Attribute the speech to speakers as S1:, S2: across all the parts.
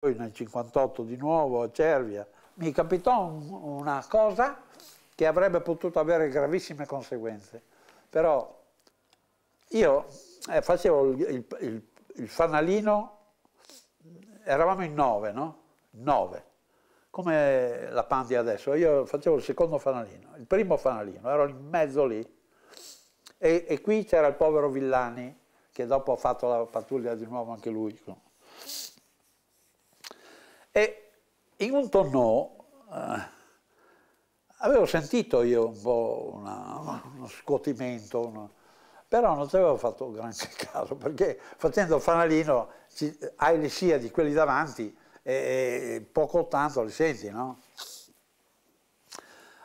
S1: Poi nel 58 di nuovo a Cervia mi capitò una cosa che avrebbe potuto avere gravissime conseguenze. Però io eh, facevo il, il, il, il, fanalino, eravamo in nove, no? Nove, come la Pandia adesso. Io facevo il secondo fanalino, il primo fanalino, ero in mezzo lì. E, e qui c'era il povero Villani, che dopo ha fatto la pattuglia di nuovo anche lui. E in un tonno eh, avevo sentito io un po' una, uno scuotimento, una, però non ci avevo fatto granché caso, perché facendo il fanalino ci, hai le scia di quelli davanti e, e poco o tanto li senti, no?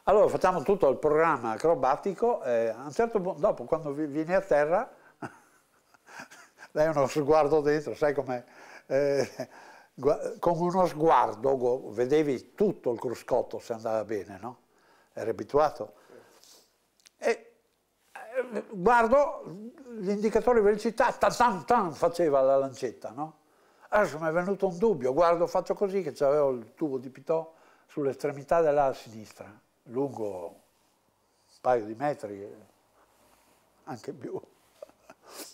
S1: Allora facciamo tutto il programma acrobatico, eh, a un certo punto, dopo quando vieni a terra, dai uno sguardo dentro, sai com'è? Eh, con uno sguardo vedevi tutto il cruscotto se andava bene, no? Era abituato. E eh, guardo l'indicatore velocità, tan tan faceva la lancetta, no? Adesso mi è venuto un dubbio, guardo, faccio così che avevo il tubo di Pitò sull'estremità della sinistra, lungo un paio di metri, anche più,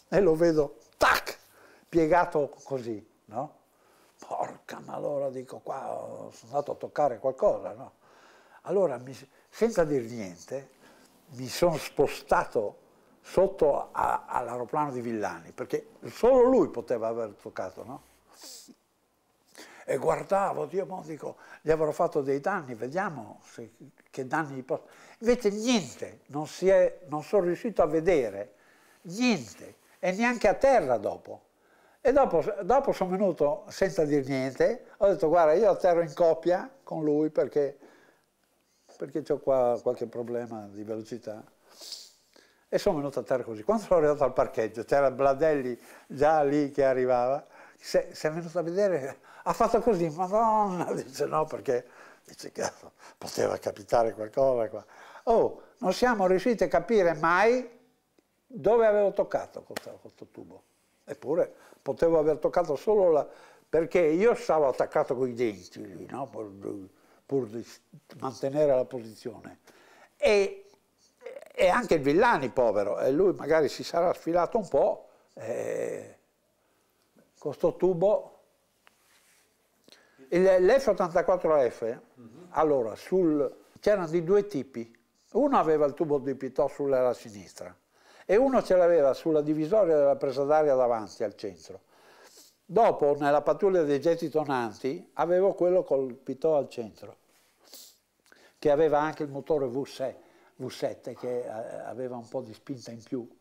S1: e lo vedo, tac, piegato così, no? porca, ma allora dico qua sono andato a toccare qualcosa, no? Allora, mi, senza dir niente, mi sono spostato sotto all'aeroplano di Villani, perché solo lui poteva aver toccato, no? E guardavo, Dio mio, dico, gli avrò fatto dei danni, vediamo se, che danni gli posso... Invece niente, non, è, non sono riuscito a vedere, niente, e neanche a terra dopo. E dopo, dopo sono venuto senza dir niente, ho detto guarda io atterro in coppia con lui perché, perché ho qua qualche problema di velocità. E sono venuto a terra così. Quando sono arrivato al parcheggio, c'era Bladelli già lì che arrivava, si è venuto a vedere, ha fatto così, madonna, dice no perché, dice cazzo, poteva capitare qualcosa qua. Oh, non siamo riusciti a capire mai dove avevo toccato questo tubo. Eppure potevo aver toccato solo la... perché io stavo attaccato con i denti lì, no? pur, pur, di mantenere la posizione. E, e, anche il Villani, povero, e lui magari si sarà sfilato un po', e... Eh, con questo tubo... L'F84F, mm -hmm. allora, sul... c'erano di due tipi. Uno aveva il tubo di Pitò sulla sinistra, e uno ce l'aveva sulla divisoria della presa d'aria davanti al centro. Dopo, nella pattuglia dei getti tonanti, avevo quello col pitò al centro, che aveva anche il motore V6, V7 che eh, aveva un po' di spinta in più